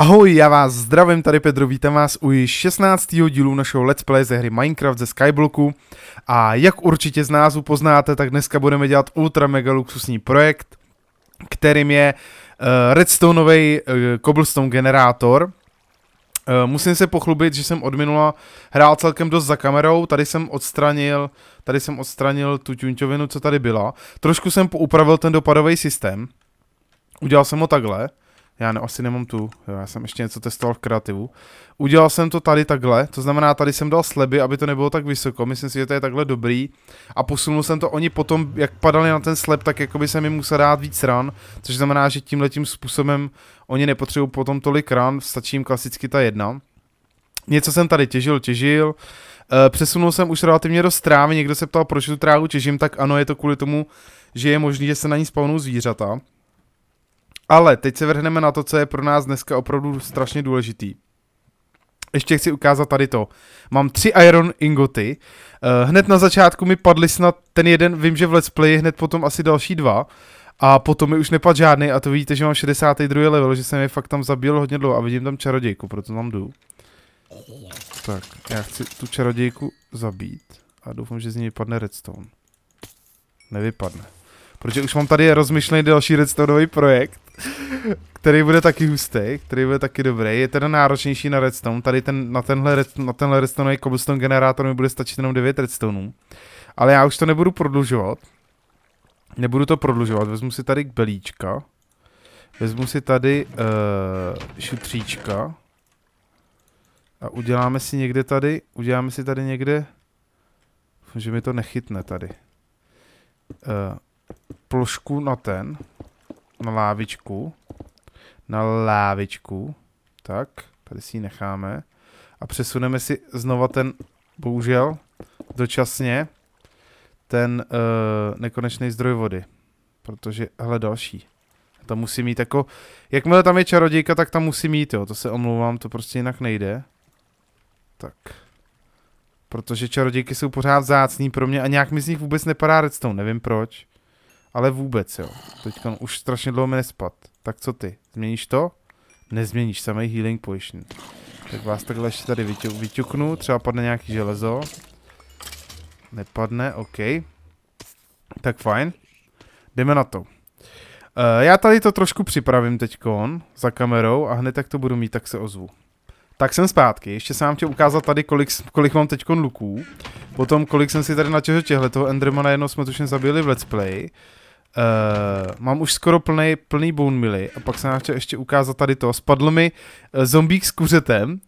Ahoj, já vás zdravím, tady Pedro, vítám vás u 16. dílu našeho Let's Play ze hry Minecraft ze Skyblocku a jak určitě z názvu poznáte, tak dneska budeme dělat ultra mega luxusní projekt, kterým je uh, eh, redstoneový uh, eh, cobblestone generátor. Uh, musím se pochlubit, že jsem od minula hrál celkem dost za kamerou, tady jsem odstranil, tady jsem odstranil tu tuňťovinu, co tady byla. Trošku jsem poupravil ten dopadový systém, udělal jsem ho takhle, já ne, asi nemám tu. Jo, já jsem ještě něco testoval v kreativu. Udělal jsem to tady takhle, to znamená, tady jsem dal sleby, aby to nebylo tak vysoko. Myslím si, že to je takhle dobrý. A posunul jsem to oni potom, jak padali na ten sleb, tak jako by jsem jim musel dát víc ran. Což znamená, že tímhle tím způsobem oni nepotřebují potom tolik ran, stačí jim klasicky ta jedna. Něco jsem tady těžil, těžil. Eh, přesunul jsem už relativně do strávy, někdo se ptal, proč tu trávu těžím, tak ano, je to kvůli tomu, že je možné, že se na ní spawnou zvířata. Ale teď se vrhneme na to, co je pro nás dneska opravdu strašně důležitý. Ještě chci ukázat tady to. Mám tři iron ingoty. Eh, hned na začátku mi padly snad ten jeden, vím, že v let's play, hned potom asi další dva. A potom mi už nepad žádný a to vidíte, že mám 62. level, že jsem je fakt tam zabil hodně dlouho a vidím tam čarodějku, proto tam jdu. Tak, já chci tu čarodějku zabít a doufám, že z ní vypadne redstone. Nevypadne protože už mám tady rozmyšlený další redstoneový projekt, který bude taky hustý, který bude taky dobrý. Je teda náročnější na redstone, tady ten, na tenhle, red, na tenhle redstoneový cobblestone generátor mi bude stačit jenom 9 redstoneů. Ale já už to nebudu prodlužovat. Nebudu to prodlužovat, vezmu si tady belíčka. Vezmu si tady uh, šutříčka. A uděláme si někde tady, uděláme si tady někde, že mi to nechytne tady. Eh, plošku na ten, na lávičku, na lávičku, tak, tady si ji necháme a přesuneme si znova ten, bohužel, dočasně, ten uh, nekonečný zdroj vody, protože, hele, další, tam musí mít jako, jakmile tam je čarodějka, tak tam musí mít, jo, to se omlouvám, to prostě jinak nejde, tak, protože čarodějky jsou pořád zácný pro mě a nějak mi z nich vůbec nepadá redstone, nevím proč. Ale vůbec, jo. Teďka no, už strašně dlouho mi nespad. Tak co ty? Změníš to? Nezměníš samý healing potion. Tak vás takhle ještě tady vyťuknu, třeba padne nějaký železo. Nepadne, OK. Tak fajn. Jdeme na to. Uh, já tady to trošku připravím teďkon za kamerou a hned tak to budu mít, tak se ozvu. Tak jsem zpátky, ještě jsem vám chtěl ukázat tady, kolik, kolik mám teď luků. Potom, kolik jsem si tady načeho těhle, toho Endermana jednou jsme tušně zabili v let's play. Uh, mám už skoro plný, plný bone mily a pak se nám chtěl ještě ukázat tady to. Spadl mi uh, zombík s kuřetem.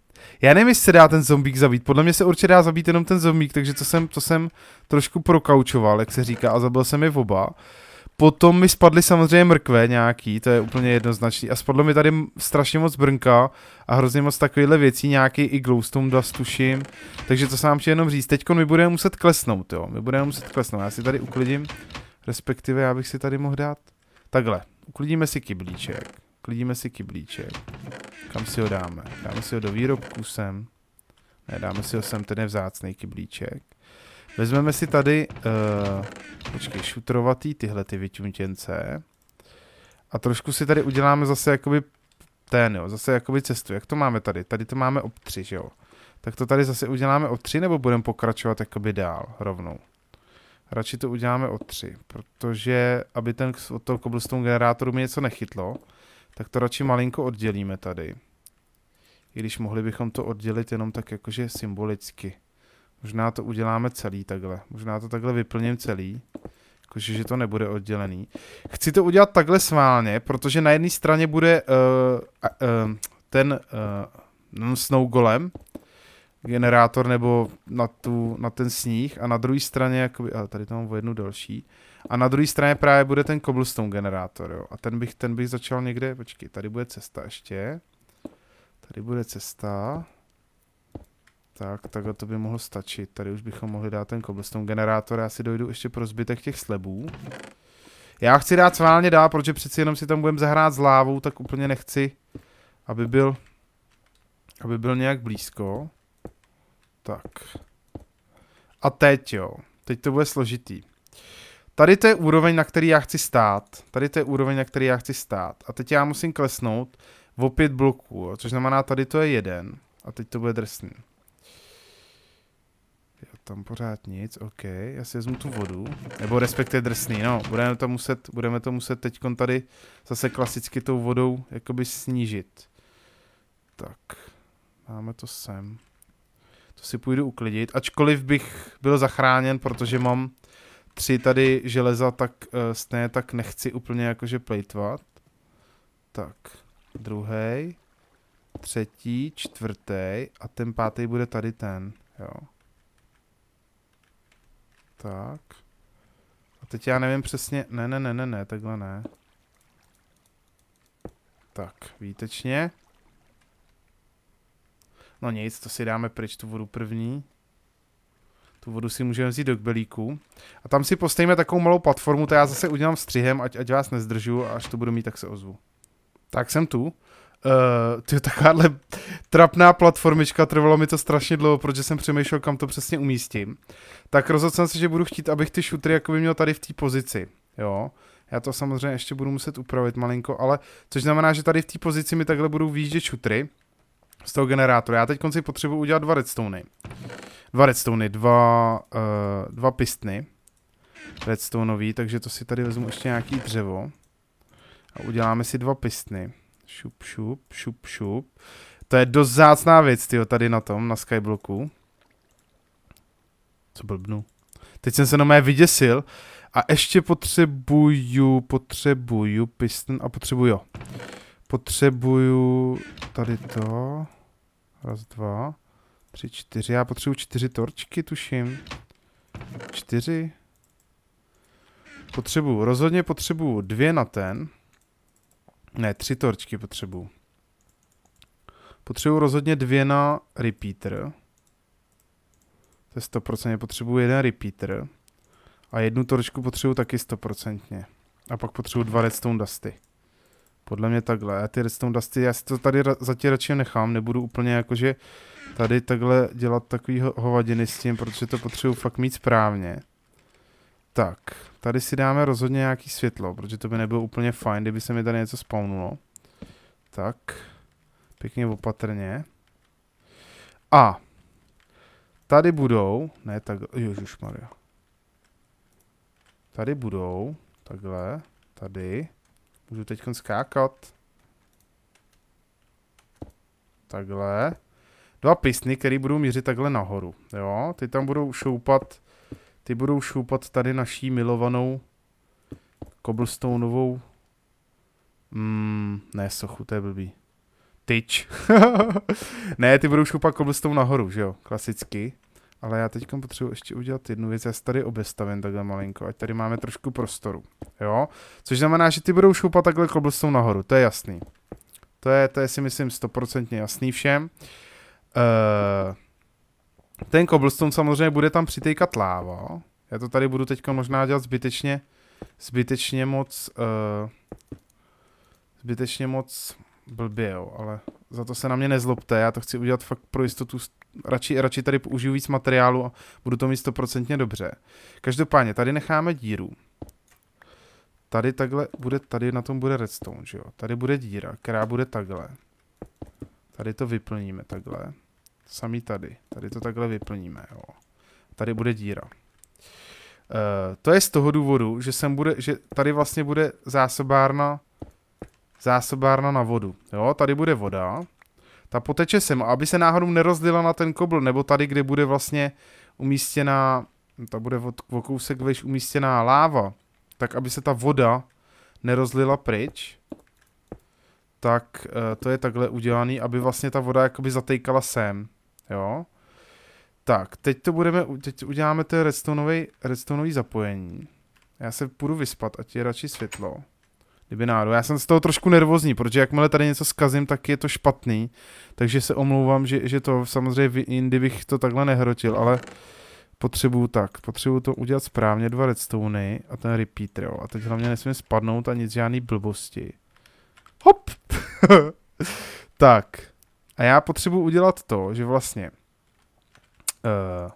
Já nevím, jestli se dá ten zombík zabít. Podle mě se určitě dá zabít jenom ten zombík, takže to jsem, to jsem trošku prokaučoval, jak se říká, a zabil jsem je oba. Potom mi spadly samozřejmě mrkve nějaký, to je úplně jednoznačný. A spadlo mi tady strašně moc brnka a hrozně moc takovýchhle věcí, nějaký i glowstone dust tuším. Takže to se nám jenom říct. Teď my budeme muset klesnout, jo. My budeme muset klesnout. Já si tady uklidím Respektive já bych si tady mohl dát... Takhle, uklidíme si kyblíček. Klidíme si kyblíček. Kam si ho dáme? Dáme si ho do výrobku, sem. Ne, dáme si ho sem, ten je vzácný kyblíček. Vezmeme si tady, uh, počkej, šutrovatý tyhle ty vyťuntěnce. A trošku si tady uděláme zase jakoby ten, jo, zase jakoby cestu. Jak to máme tady? Tady to máme ob tři, že jo? Tak to tady zase uděláme ob tři, nebo budeme pokračovat jakoby dál rovnou? radši to uděláme o tři, protože aby ten od toho cobblestone generátoru mi něco nechytlo, tak to radši malinko oddělíme tady. I když mohli bychom to oddělit jenom tak jakože symbolicky. Možná to uděláme celý takhle. Možná to takhle vyplním celý. Jakože, že to nebude oddělený. Chci to udělat takhle sválně, protože na jedné straně bude uh, uh, ten uh, Snow Golem, generátor nebo na, tu, na ten sníh a na druhé straně, jakoby, a tady tam mám o jednu další, a na druhé straně právě bude ten cobblestone generátor, jo. A ten bych, ten bych začal někde, počkej, tady bude cesta ještě. Tady bude cesta. Tak, takhle to by mohlo stačit. Tady už bychom mohli dát ten cobblestone generátor. Já si dojdu ještě pro zbytek těch slebů. Já chci dát sválně dál, protože přeci jenom si tam budeme zahrát s lávou, tak úplně nechci, aby byl, aby byl nějak blízko. Tak. A teď jo. Teď to bude složitý. Tady to je úroveň, na který já chci stát. Tady to je úroveň, na který já chci stát. A teď já musím klesnout v opět bloků, což znamená, tady to je jeden. A teď to bude drsný. Jo, tam pořád nic, ok. Já si vezmu tu vodu. Nebo respektive drsný, no. Budeme to muset, budeme to muset teď tady zase klasicky tou vodou jakoby snížit. Tak. Máme to sem. To si půjdu uklidit, ačkoliv bych byl zachráněn, protože mám tři tady železa, tak uh, eh, sné, tak nechci úplně jakože plejtvat. Tak, druhý, třetí, čtvrtý a ten pátý bude tady ten, jo. Tak. A teď já nevím přesně, ne, ne, ne, ne, ne, takhle ne. Tak, výtečně. No nic, to si dáme pryč, tu vodu první. Tu vodu si můžeme vzít do kbelíku. A tam si postavíme takovou malou platformu, to já zase udělám střihem, ať, ať vás nezdržu a až to budu mít, tak se ozvu. Tak jsem tu. Uh, eh, je takováhle trapná platformička, trvalo mi to strašně dlouho, protože jsem přemýšlel, kam to přesně umístím. Tak rozhodl jsem se, že budu chtít, abych ty šutry jako by měl tady v té pozici, jo. Já to samozřejmě ještě budu muset upravit malinko, ale což znamená, že tady v té pozici mi takhle budou výjíždět šutry z toho generátoru. Já teď konci potřebuji udělat dva redstony. Dva redstony, dva, uh, dva pistny redstoneový, takže to si tady vezmu ještě nějaký dřevo. A uděláme si dva pistny. Šup, šup, šup, šup. To je dost zácná věc, tyjo, tady na tom, na skybloku. Co blbnu. Teď jsem se na mé vyděsil. A ještě potřebuju, potřebuju piston a potřebuju, jo potřebuju tady to. Raz, dva, tři, čtyři. Já potřebuju čtyři torčky, tuším. Čtyři. Potřebuju, rozhodně potřebuju dvě na ten. Ne, tři torčky potřebuju. Potřebuju rozhodně dvě na repeater. To je 100%, potřebuju jeden repeater. A jednu torčku potřebuju taky 100%. A pak potřebuju dva redstone dusty. Podle mě takhle. Já ty redstone dusty, já si to tady zatím radši nechám, nebudu úplně jakože tady takhle dělat takový ho hovadiny s tím, protože to potřebuji fakt mít správně. Tak, tady si dáme rozhodně nějaký světlo, protože to by nebylo úplně fajn, kdyby se mi tady něco spawnulo. Tak, pěkně opatrně. A, tady budou, ne tak, Maria. Tady budou, takhle, tady, Můžu teď skákat. Takhle. Dva pisny, které budou mířit takhle nahoru. Jo, ty tam budou šoupat, ty budou šoupat tady naší milovanou cobblestoneovou Mm, ne, sochu, to je blbý. Tyč. ne, ty budou šoupat cobblestone nahoru, že jo? Klasicky. Ale já teď potřebuji ještě udělat jednu věc. Já se tady obestavím takhle malinko, ať tady máme trošku prostoru. Jo? Což znamená, že ty budou šoupat takhle koblestou nahoru, to je jasný. To je, to je si myslím stoprocentně jasný všem. Uh, ten cobblestone samozřejmě bude tam přitýkat láva. Já to tady budu teďka možná dělat zbytečně, zbytečně moc, uh, zbytečně moc blbě, jo, ale za to se na mě nezlobte, já to chci udělat fakt pro jistotu radši, radši tady použiju víc materiálu a budu to mít stoprocentně dobře. Každopádně, tady necháme díru. Tady takhle bude, tady na tom bude redstone, že jo? Tady bude díra, která bude takhle. Tady to vyplníme takhle. Samý tady. Tady to takhle vyplníme, jo. Tady bude díra. E, to je z toho důvodu, že, sem bude, že tady vlastně bude zásobárna, zásobárna na vodu. Jo, tady bude voda, ta poteče sem, aby se náhodou nerozdila na ten kobl, nebo tady, kde bude vlastně umístěná, ta bude od, o kousek veš umístěná láva, tak aby se ta voda nerozlila pryč, tak eh, to je takhle udělaný, aby vlastně ta voda jakoby zatejkala sem, jo. Tak, teď to budeme, teď uděláme to redstoneový, redstoneový zapojení. Já se půjdu vyspat, ať je radši světlo. Kdyby náhodou. Já jsem z toho trošku nervózní, protože jakmile tady něco zkazím, tak je to špatný. Takže se omlouvám, že, že to samozřejmě jindy bych to takhle nehrotil, ale potřebuju tak. Potřebuju to udělat správně, dva redstony a ten repeater, jo. A teď hlavně nesmím spadnout a nic, žádný blbosti. Hop! tak. A já potřebuju udělat to, že vlastně... Uh,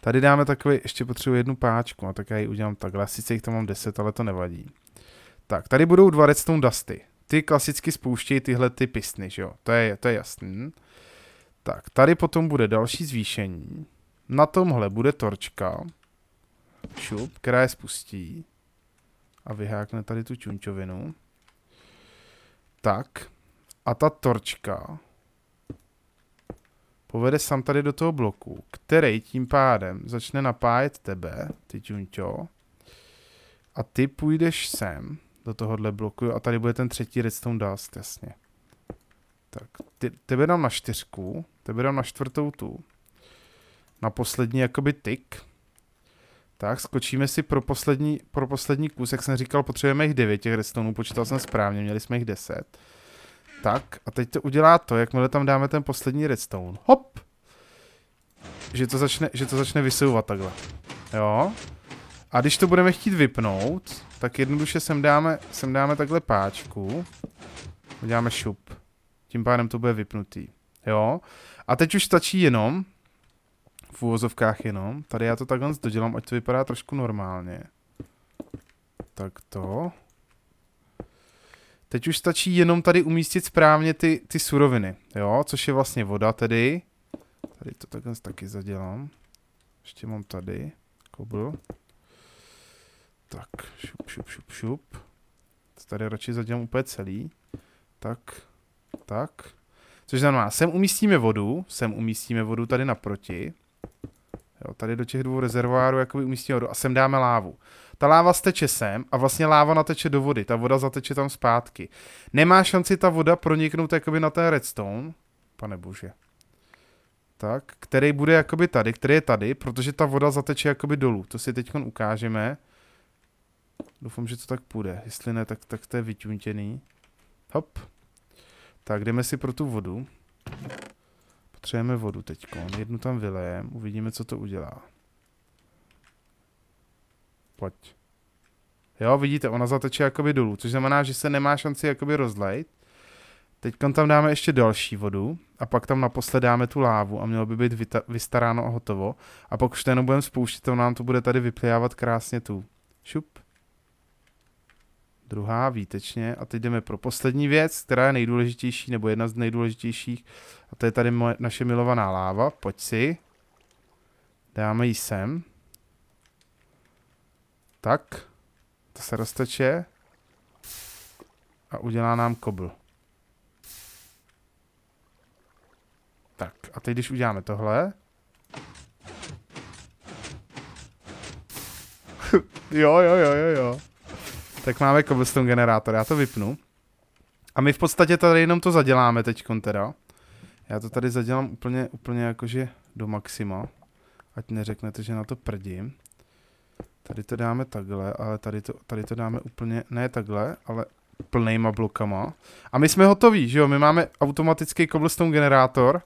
tady dáme takový, ještě potřebuji jednu páčku, a no tak já ji udělám takhle. Sice jich tam mám 10, ale to nevadí. Tak, tady budou dva redstone dusty. Ty klasicky spouštějí tyhle ty pistny, že jo? To je, to je jasný. Tak, tady potom bude další zvýšení. Na tomhle bude torčka. Šup, která je spustí. A vyhákne tady tu čunčovinu. Tak. A ta torčka povede sam tady do toho bloku, který tím pádem začne napájet tebe, ty čunčo. A ty půjdeš sem do tohohle bloku. A tady bude ten třetí redstone dust, jasně. Tak, ty, tebe dám na čtyřku, tebe dám na čtvrtou tu. Na poslední jakoby tik. Tak, skočíme si pro poslední, pro poslední kus, jak jsem říkal, potřebujeme jich devět těch redstoneů, počítal jsem správně, měli jsme jich deset. Tak, a teď to udělá to, jakmile tam dáme ten poslední redstone. Hop! Že to začne, že to začne vysouvat takhle. Jo, a když to budeme chtít vypnout, tak jednoduše sem dáme, sem dáme takhle páčku. Uděláme šup. Tím pádem to bude vypnutý. Jo? A teď už stačí jenom, v úvozovkách jenom, tady já to takhle dodělám, ať to vypadá trošku normálně. Tak to. Teď už stačí jenom tady umístit správně ty, ty suroviny, jo, což je vlastně voda tedy. Tady to takhle taky zadělám. Ještě mám tady kobl. Tak, šup, šup, šup, šup. Tady radši zadělám úplně celý. Tak, tak. Což znamená, sem umístíme vodu, sem umístíme vodu tady naproti. Jo, tady do těch dvou rezervoárů jakoby umístíme vodu a sem dáme lávu. Ta láva steče sem a vlastně láva nateče do vody, ta voda zateče tam zpátky. Nemá šanci ta voda proniknout jakoby na ten redstone, pane bože. Tak, který bude jakoby tady, který je tady, protože ta voda zateče jakoby dolů, to si teď ukážeme. Doufám, že to tak půjde. Jestli ne, tak, tak to je vyťuntěný. Hop. Tak, jdeme si pro tu vodu. Potřebujeme vodu teď. Jednu tam vylejem, uvidíme, co to udělá. Pojď. Jo, vidíte, ona zateče jakoby dolů, což znamená, že se nemá šanci jakoby rozlejt. Teď tam dáme ještě další vodu a pak tam naposled dáme tu lávu a mělo by být vystaráno a hotovo. A pokud to jenom budeme spouštět, to nám to bude tady vyplijávat krásně tu šup, druhá výtečně. A teď jdeme pro poslední věc, která je nejdůležitější, nebo jedna z nejdůležitějších. A to je tady moje, naše milovaná láva. Pojď si. Dáme ji sem. Tak. To se roztače. A udělá nám kobl. Tak, a teď když uděláme tohle. jo, jo, jo, jo, jo tak máme cobblestone generátor, já to vypnu. A my v podstatě tady jenom to zaděláme teď teda. Já to tady zadělám úplně, úplně jakože do maxima. Ať neřeknete, že na to prdím. Tady to dáme takhle, ale tady to, tady to dáme úplně, ne takhle, ale plnýma blokama. A my jsme hotoví, že jo? My máme automatický cobblestone generátor,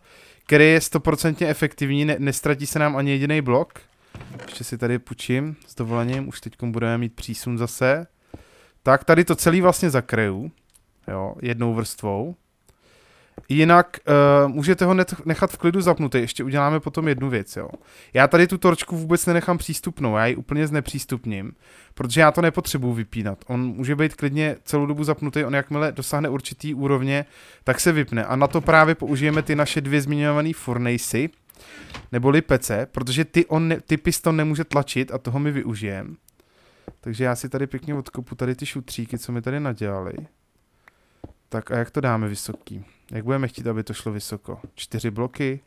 který je stoprocentně efektivní, ne, nestratí se nám ani jediný blok. Ještě si tady půjčím s dovolením, už teď budeme mít přísun zase tak tady to celý vlastně zakryju, jo, jednou vrstvou. Jinak uh, můžete ho nechat v klidu zapnutý, ještě uděláme potom jednu věc, jo. Já tady tu torčku vůbec nenechám přístupnou, já ji úplně znepřístupním, protože já to nepotřebuji vypínat. On může být klidně celou dobu zapnutý, on jakmile dosáhne určitý úrovně, tak se vypne. A na to právě použijeme ty naše dvě zmiňované furnejsy, neboli pece, protože ty, on ne, ty piston nemůže tlačit a toho my využijeme. Takže já si tady pěkně odkopu tady ty šutříky, co mi tady nadělali. Tak a jak to dáme vysoký? Jak budeme chtít, aby to šlo vysoko? Čtyři bloky?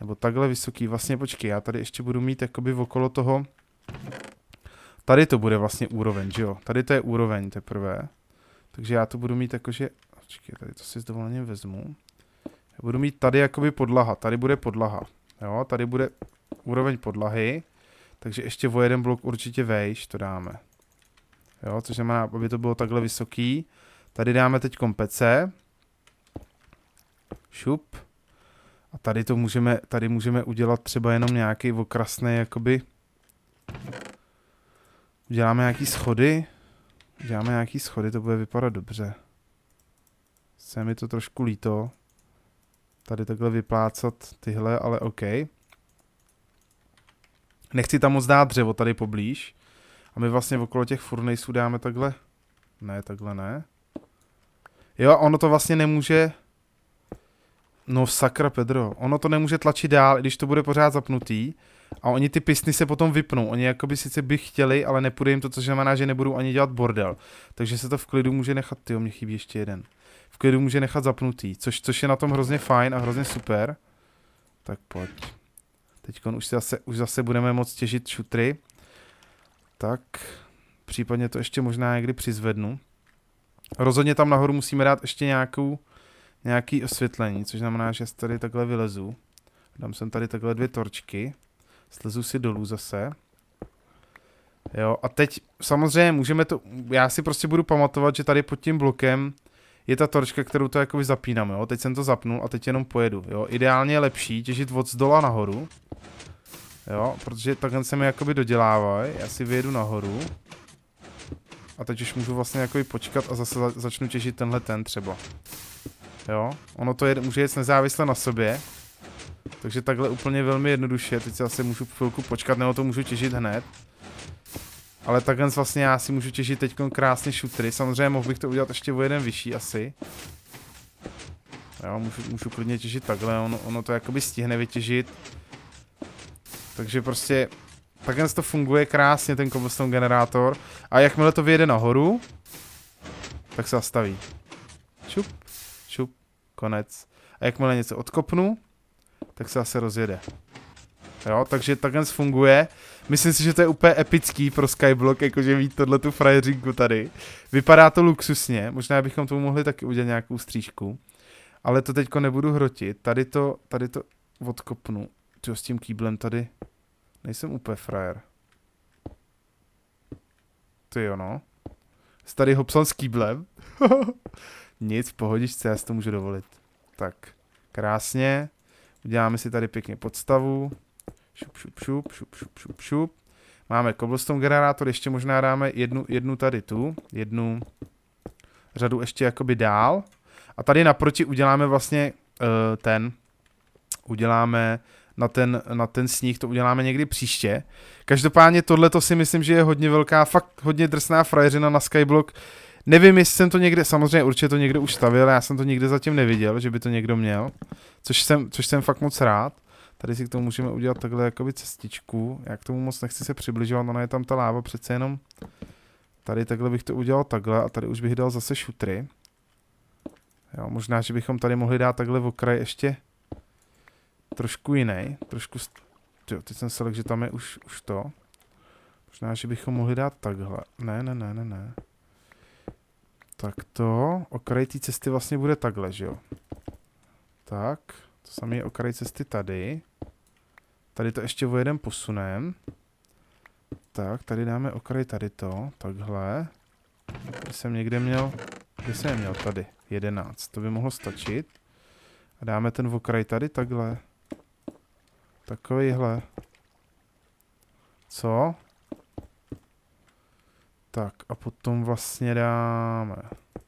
Nebo takhle vysoký? Vlastně počkej, já tady ještě budu mít jakoby okolo toho... Tady to bude vlastně úroveň, že jo? Tady to je úroveň teprve. Takže já to budu mít jakože... Počkej, tady to si s dovolením vezmu. Já budu mít tady jakoby podlaha, tady bude podlaha. Jo, tady bude úroveň podlahy. Takže ještě o jeden blok určitě vejš, to dáme. Jo, což znamená, aby to bylo takhle vysoký. Tady dáme teď kompece. Šup. A tady to můžeme, tady můžeme udělat třeba jenom nějaký okrasný, jakoby... Uděláme nějaký schody. Uděláme nějaký schody, to bude vypadat dobře. Se mi to trošku líto. Tady takhle vyplácat tyhle, ale OK. Nechci tam moc dát dřevo tady poblíž. A my vlastně okolo těch furnejsů dáme takhle. Ne, takhle ne. Jo, ono to vlastně nemůže... No sakra Pedro, ono to nemůže tlačit dál, i když to bude pořád zapnutý. A oni ty pisny se potom vypnou. Oni by sice by chtěli, ale nepůjde jim to, což znamená, že nebudou ani dělat bordel. Takže se to v klidu může nechat, ty, mě chybí ještě jeden. V klidu může nechat zapnutý, což, což je na tom hrozně fajn a hrozně super. Tak pojď. Teď už zase, už zase budeme moc těžit šutry. Tak, případně to ještě možná někdy přizvednu. Rozhodně tam nahoru musíme dát ještě nějakou, nějaký osvětlení, což znamená, že tady takhle vylezu. Dám sem tady takhle dvě torčky. Slezu si dolů zase. Jo, a teď samozřejmě můžeme to, já si prostě budu pamatovat, že tady pod tím blokem je ta torčka, kterou to jakoby zapínám, jo. Teď jsem to zapnul a teď jenom pojedu, jo. Ideálně je lepší těžit od zdola nahoru, jo, protože takhle se mi jakoby dodělávají. Já si vyjedu nahoru. A teď už můžu vlastně jakoby počkat a zase za začnu těžit tenhle ten třeba. Jo, ono to je, může jít nezávisle na sobě. Takže takhle úplně velmi jednoduše, teď si asi můžu chvilku počkat, nebo to můžu těžit hned. Ale takhle vlastně já si můžu těžit teď krásně šutry. Samozřejmě mohl bych to udělat ještě o jeden vyšší asi. Já můžu, můžu klidně těžit takhle, ono, ono to jakoby stihne vytěžit. Takže prostě takhle to funguje krásně ten cobblestone generátor. A jakmile to vyjede nahoru, tak se zastaví. Čup, čup, konec. A jakmile něco odkopnu, tak se zase rozjede. Jo, takže takhle funguje. Myslím si, že to je úplně epický pro Skyblock, jakože mít tohle tu frajeřinku tady. Vypadá to luxusně, možná bychom tomu mohli taky udělat nějakou střížku. Ale to teďko nebudu hrotit, tady to, tady to odkopnu. Co s tím kýblem tady nejsem úplně frajer. To je ono. Jsi tady hopsal s kýblem? Nic, v pohodičce, já si to můžu dovolit. Tak, krásně. Uděláme si tady pěkně podstavu. Šup, šup, šup, šup, šup, šup, šup. Máme cobblestone generátor, ještě možná dáme jednu, jednu tady tu, jednu řadu ještě jakoby dál. A tady naproti uděláme vlastně uh, ten, uděláme na ten, na ten sníh, to uděláme někdy příště. Každopádně tohle to si myslím, že je hodně velká, fakt hodně drsná frajeřina na Skyblock. Nevím, jestli jsem to někde, samozřejmě určitě to někdo už stavil, já jsem to nikde zatím neviděl, že by to někdo měl, což jsem, což jsem fakt moc rád. Tady si k tomu můžeme udělat takhle jakoby cestičku. Já k tomu moc nechci se přibližovat, ona je tam ta láva přece jenom. Tady takhle bych to udělal takhle a tady už bych dal zase šutry. Jo, možná, že bychom tady mohli dát takhle v okraj ještě trošku jiný, trošku... Jo, teď jsem se lekl, že tam je už, už to. Možná, že bychom mohli dát takhle. Ne, ne, ne, ne, ne. Tak to, okraj té cesty vlastně bude takhle, že jo? Tak. To samé je okraj cesty tady. Tady to ještě o jeden posunem. Tak, tady dáme okraj tady to, takhle. Kde jsem někde měl, kde jsem měl tady, Jedenáct. to by mohlo stačit. A dáme ten okraj tady takhle. Takovýhle. Co? Tak a potom vlastně dáme,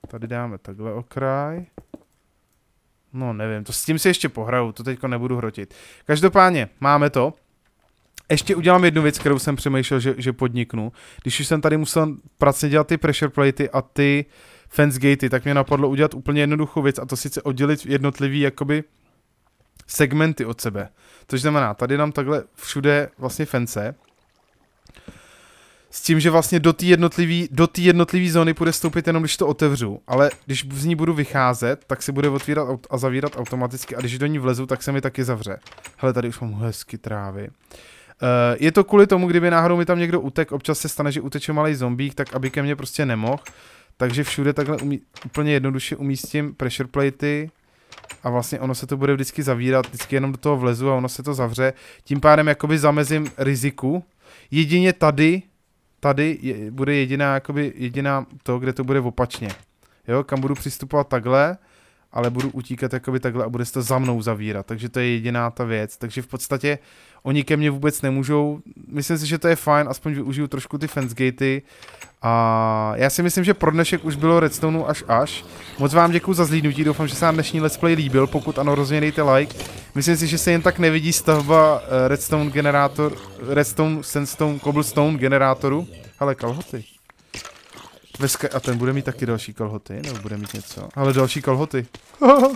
tady dáme takhle okraj. No nevím, to s tím si ještě pohraju, to teďko nebudu hrotit. Každopádně, máme to. Ještě udělám jednu věc, kterou jsem přemýšlel, že, že podniknu. Když už jsem tady musel pracně dělat ty pressure platey a ty fence gatey, tak mě napadlo udělat úplně jednoduchou věc a to sice oddělit jednotlivý jakoby segmenty od sebe. Což znamená, tady nám takhle všude vlastně fence s tím, že vlastně do té jednotlivé do jednotlivý zóny bude stoupit jenom, když to otevřu. Ale když z ní budu vycházet, tak se bude otvírat a zavírat automaticky. A když do ní vlezu, tak se mi taky zavře. Hele, tady už mám hezky trávy. Uh, je to kvůli tomu, kdyby náhodou mi tam někdo utek, občas se stane, že uteče malý zombík, tak aby ke mně prostě nemohl. Takže všude takhle umí, úplně jednoduše umístím pressure platey a vlastně ono se to bude vždycky zavírat, vždycky jenom do toho vlezu a ono se to zavře. Tím pádem jakoby zamezím riziku. Jedině tady tady je, bude jediná, jakoby jediná to, kde to bude opačně. Jo, kam budu přistupovat takhle ale budu utíkat jakoby takhle a bude se to za mnou zavírat, takže to je jediná ta věc, takže v podstatě oni ke mně vůbec nemůžou, myslím si, že to je fajn, aspoň využiju trošku ty fansgatey. a já si myslím, že pro dnešek už bylo redstoneu až až, moc vám děkuji za zlídnutí, doufám, že se vám dnešní let's play líbil, pokud ano, rozhodně dejte like, myslím si, že se jen tak nevidí stavba eh, redstone generátor, redstone, sandstone, cobblestone generátoru, Ale kalhoty. Veska, a ten bude mít taky další kalhoty, nebo bude mít něco? Ale další kalhoty.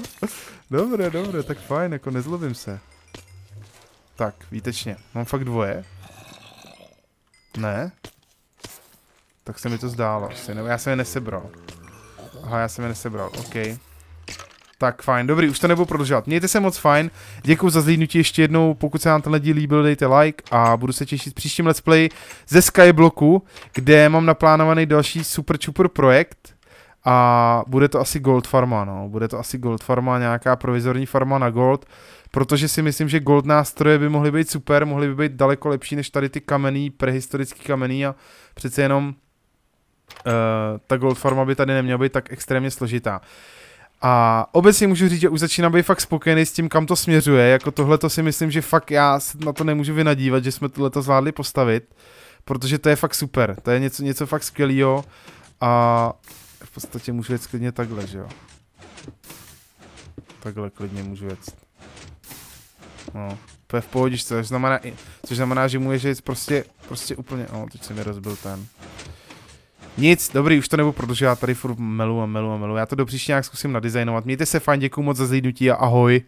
dobré, dobré, tak fajn, jako nezlobím se. Tak, výtečně. Mám fakt dvoje? Ne? Tak se mi to zdálo asi, nebo já jsem je nesebral. Aha, já jsem je nesebral, okej. Okay. Tak fajn, dobrý, už to nebudu prodlužovat. Mějte se moc fajn, děkuji za zhlídnutí ještě jednou, pokud se vám tenhle díl líbil, dejte like a budu se těšit příštím let's play ze Skyblocku, kde mám naplánovaný další super čupur projekt a bude to asi gold farma, no, bude to asi gold farma, nějaká provizorní farma na gold, protože si myslím, že gold nástroje by mohly být super, mohly by být daleko lepší než tady ty kamenný, prehistorický kamenný a přece jenom uh, ta gold farma by tady neměla být tak extrémně složitá. A obecně můžu říct, že už začínám být fakt spokojený s tím, kam to směřuje. Jako tohle to si myslím, že fakt já se na to nemůžu vynadívat, že jsme tohle to zvládli postavit, protože to je fakt super. To je něco, něco fakt skvělého. A v podstatě můžu jít klidně takhle, že jo. Takhle klidně můžu jít. No, to je v pohodě, což znamená, což znamená že můžeš jít prostě, prostě úplně, o, no, teď se mi rozbil ten. Nic, dobrý, už to nebudu prodlužovat, tady furt melu a melu a melu. Já to do příště nějak zkusím nadizajnovat. Mějte se fajn, děkuji moc za zlídnutí a ahoj.